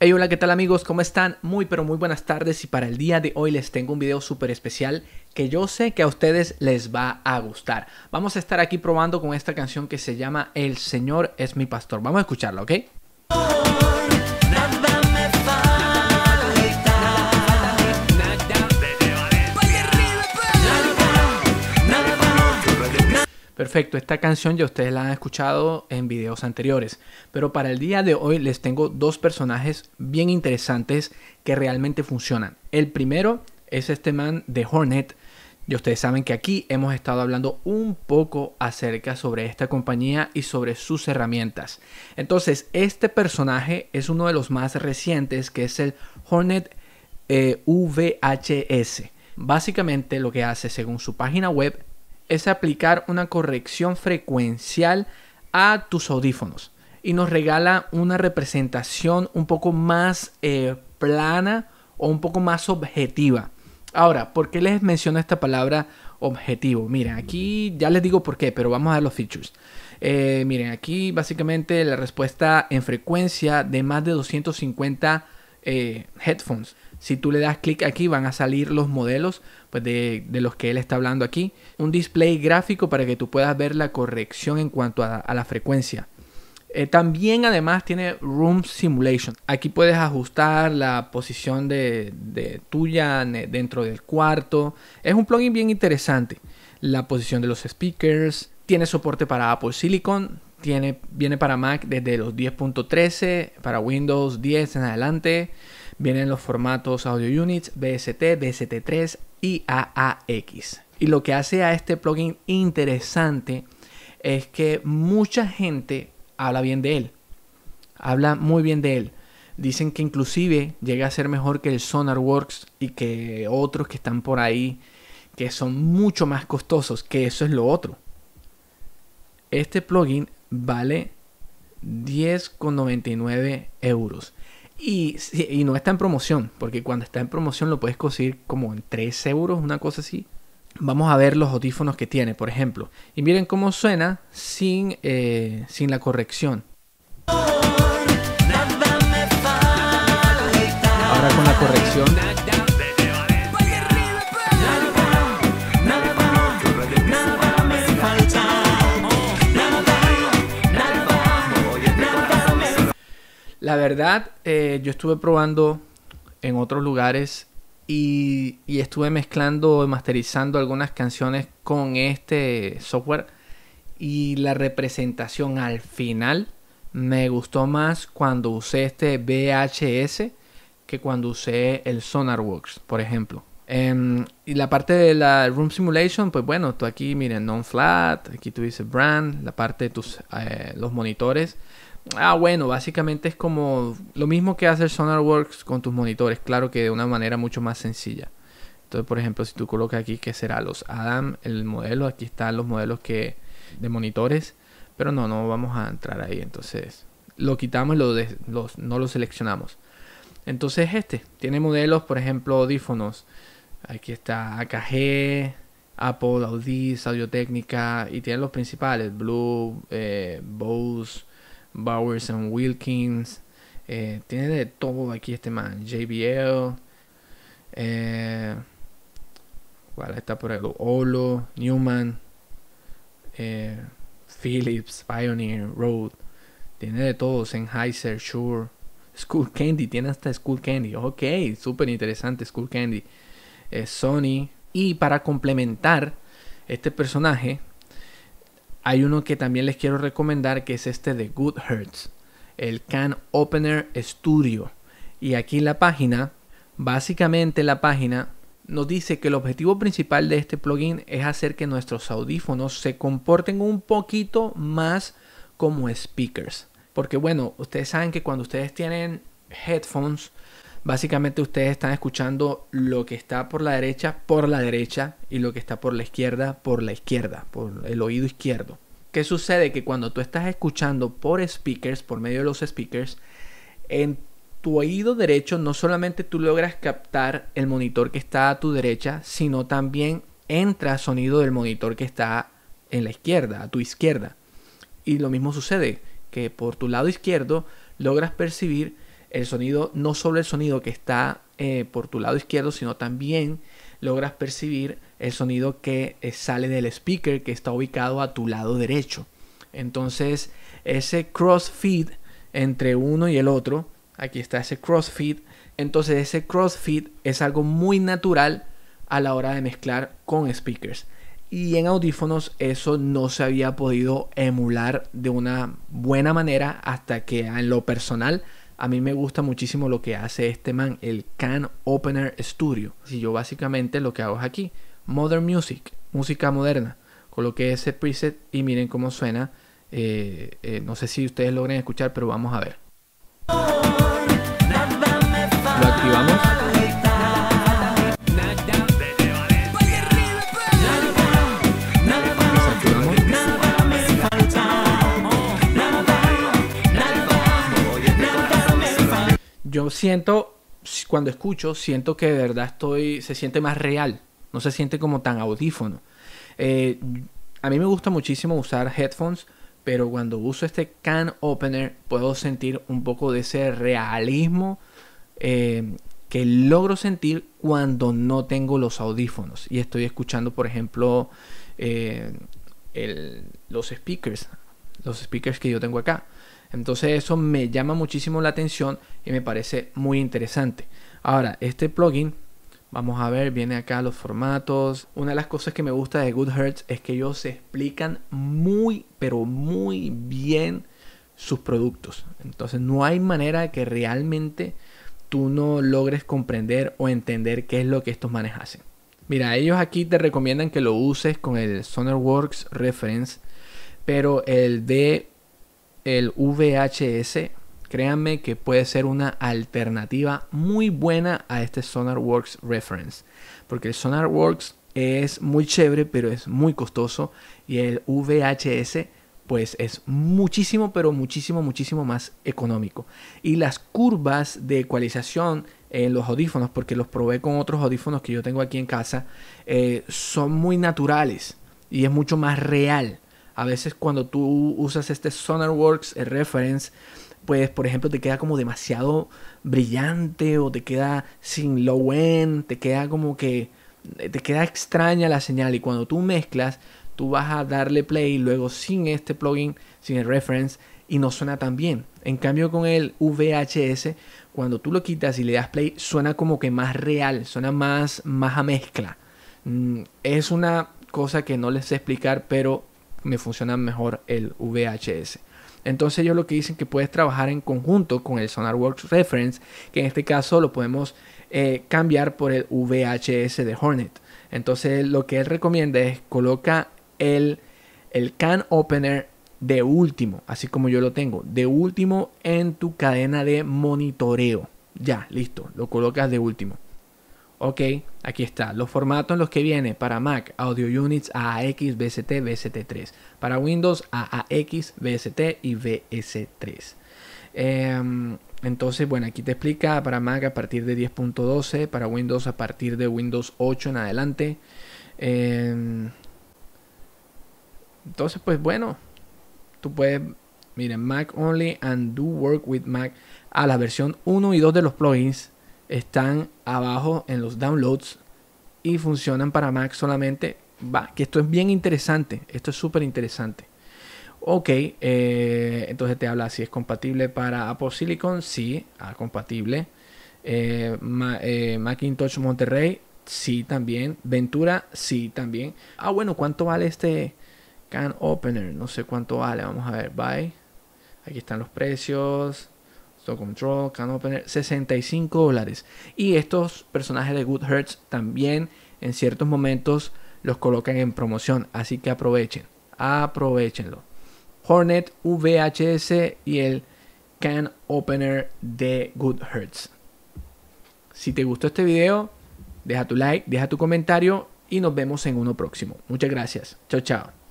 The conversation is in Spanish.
Hey hola qué tal amigos, ¿cómo están? Muy pero muy buenas tardes y para el día de hoy les tengo un video súper especial que yo sé que a ustedes les va a gustar. Vamos a estar aquí probando con esta canción que se llama El Señor es mi pastor. Vamos a escucharla, ¿ok? Perfecto, esta canción ya ustedes la han escuchado en videos anteriores, pero para el día de hoy les tengo dos personajes bien interesantes que realmente funcionan. El primero es este man de Hornet, y ustedes saben que aquí hemos estado hablando un poco acerca sobre esta compañía y sobre sus herramientas. Entonces, este personaje es uno de los más recientes que es el Hornet eh, VHS. Básicamente lo que hace según su página web es aplicar una corrección frecuencial a tus audífonos y nos regala una representación un poco más eh, plana o un poco más objetiva. Ahora, ¿por qué les menciono esta palabra objetivo? Miren, aquí ya les digo por qué, pero vamos a los features. Eh, miren, aquí básicamente la respuesta en frecuencia de más de 250 eh, headphones. Si tú le das clic aquí van a salir los modelos pues, de, los que él está hablando aquí. Un display gráfico para que tú puedas ver la corrección en cuanto a, la frecuencia. Eh, también además tiene Room Simulation. Aquí puedes ajustar la posición de, de tuya dentro del cuarto. Es un plugin bien interesante. La posición de los speakers. Tiene soporte para Apple Silicon viene para Mac desde los 10.13, para Windows 10 en adelante. Vienen los formatos Audio Units, BST, BST3 y AAX. Y lo que hace a este plugin interesante es que mucha gente habla bien de él. Habla muy bien de él. Dicen que inclusive llega a ser mejor que el SonarWorks y que otros que están por ahí que son mucho más costosos, que eso es lo otro. Este plugin vale 10,99 euros. Y, y, no está en promoción, porque cuando está en promoción lo puedes conseguir como en 3 euros, una cosa así. Vamos a ver los audífonos que tiene, por ejemplo. Y miren cómo suena sin, eh, sin la corrección. Ahora con la corrección. La verdad, eh, yo estuve probando en otros lugares y, estuve mezclando y masterizando algunas canciones con este software y la representación al final me gustó más cuando usé este VHS que cuando usé el SonarWorks, por ejemplo. Em, y la parte de la Room Simulation, pues bueno, tú aquí miren, non-flat, aquí tú dices brand, la parte de tus, eh, los monitores. Ah, bueno, básicamente es como lo mismo que hace el SonarWorks con tus monitores, claro que de una manera mucho más sencilla. Entonces, por ejemplo, si tú colocas aquí que será los Adam, el modelo, aquí están los modelos que de monitores, pero no, no vamos a entrar ahí, entonces lo quitamos, lo, de, los, no lo seleccionamos. Entonces este tiene modelos, por ejemplo, audífonos. Aquí está AKG, Apple, Audis, Audio Técnica y tiene los principales, Blue, eh, Bose, Bowers and Wilkins. Eh, tiene de todo aquí este man. JBL. Eh, ¿Cuál está por ahí? Olo, Newman. Eh, Phillips, Pioneer, Road. Tiene de todo. Sennheiser, Shure. School Candy. Tiene hasta School Candy. Ok, súper interesante School Candy. Sony. Y para complementar este personaje, hay uno que también les quiero recomendar que es este de Good el Can Opener Studio. Y aquí en la página, básicamente la página nos dice que el objetivo principal de este plugin es hacer que nuestros audífonos se comporten un poquito más como speakers. Porque bueno, ustedes saben que cuando ustedes tienen headphones, Básicamente ustedes están escuchando lo que está por la derecha, por la derecha, y lo que está por la izquierda, por la izquierda, por el oído izquierdo. ¿Qué sucede? Que cuando tú estás escuchando por speakers, por medio de los speakers, en tu oído derecho no solamente tú logras captar el monitor que está a tu derecha, sino también entra sonido del monitor que está en la izquierda, a tu izquierda. Y lo mismo sucede, que por tu lado izquierdo logras percibir el sonido, no solo el sonido que está eh, por tu lado izquierdo, sino también logras percibir el sonido que eh, sale del speaker que está ubicado a tu lado derecho. Entonces, ese feed entre uno y el otro, aquí está ese crossfit, entonces ese crossfit es algo muy natural a la hora de mezclar con speakers. Y en audífonos eso no se había podido emular de una buena manera hasta que en lo personal a mí me gusta muchísimo lo que hace este man, el Can Opener Studio. Si yo básicamente lo que hago es aquí, Modern Music, música moderna. Coloqué ese preset y miren cómo suena. Eh, eh, no sé si ustedes logren escuchar, pero vamos a ver. Lo activamos. yo siento, cuando escucho, siento que de verdad estoy, se siente más real, no se siente como tan audífono. Eh, a mí me gusta muchísimo usar headphones, pero cuando uso este can opener puedo sentir un poco de ese realismo eh, que logro sentir cuando no tengo los audífonos y estoy escuchando, por ejemplo, eh, los speakers, los speakers que yo tengo acá. Entonces eso me llama muchísimo la atención y me parece muy interesante. Ahora, este plugin, vamos a ver, viene acá los formatos. Una de las cosas que me gusta de Good es que ellos se explican muy, pero muy bien sus productos. Entonces no hay manera que realmente tú no logres comprender o entender qué es lo que estos manes hacen. Mira, ellos aquí te recomiendan que lo uses con el SonarWorks Reference, pero el de el VHS, créanme que puede ser una alternativa muy buena a este SonarWorks Reference. Porque el SonarWorks es muy chévere, pero es muy costoso. Y el VHS, pues es muchísimo, pero muchísimo, muchísimo más económico. Y las curvas de ecualización en los audífonos, porque los probé con otros audífonos que yo tengo aquí en casa, eh, son muy naturales y es mucho más real. A veces cuando tú usas este SonarWorks Reference, pues por ejemplo te queda como demasiado brillante o te queda sin low end, te queda como que eh, te queda extraña la señal y cuando tú mezclas, tú vas a darle play luego sin este plugin, sin el reference y no suena tan bien. En cambio con el VHS, cuando tú lo quitas y le das play, suena como que más real, suena más, más a mezcla. Mm, es una cosa que no les sé explicar, pero me funciona mejor el VHS. Entonces ellos lo que dicen que puedes trabajar en conjunto con el SonarWorks Reference, que en este caso lo podemos eh, cambiar por el VHS de Hornet. Entonces lo que él recomienda es coloca el, el can opener de último, así como yo lo tengo, de último en tu cadena de monitoreo. Ya, listo, lo colocas de último. Ok, aquí está. Los formatos en los que viene para Mac, Audio Units, AAX, VST, bst 3 Para Windows, AAX, BST y bs 3 em, entonces, bueno, aquí te explica para Mac a partir de 10.12, para Windows a partir de Windows 8 en adelante. Em, entonces, pues bueno, tú puedes, miren, Mac Only and Do Work with Mac a la versión 1 y 2 de los plugins están abajo en los downloads y funcionan para Mac solamente. Va, que esto es bien interesante, esto es súper interesante. Ok, eh, entonces te habla si es compatible para Apple Silicon, sí, ah, compatible. Eh, eh, Macintosh Monterrey, sí, también. Ventura, sí, también. Ah, bueno, ¿cuánto vale este can opener? No sé cuánto vale, vamos a ver, bye. Aquí están los precios. Control, Can Opener, 65 dólares. Y estos personajes de Good Hertz también en ciertos momentos los colocan en promoción. Así que aprovechen, aprovechenlo. Hornet, VHS y el Can Opener de Good Hertz. Si te gustó este video, deja tu like, deja tu comentario y nos vemos en uno próximo. Muchas gracias. Chao, chao.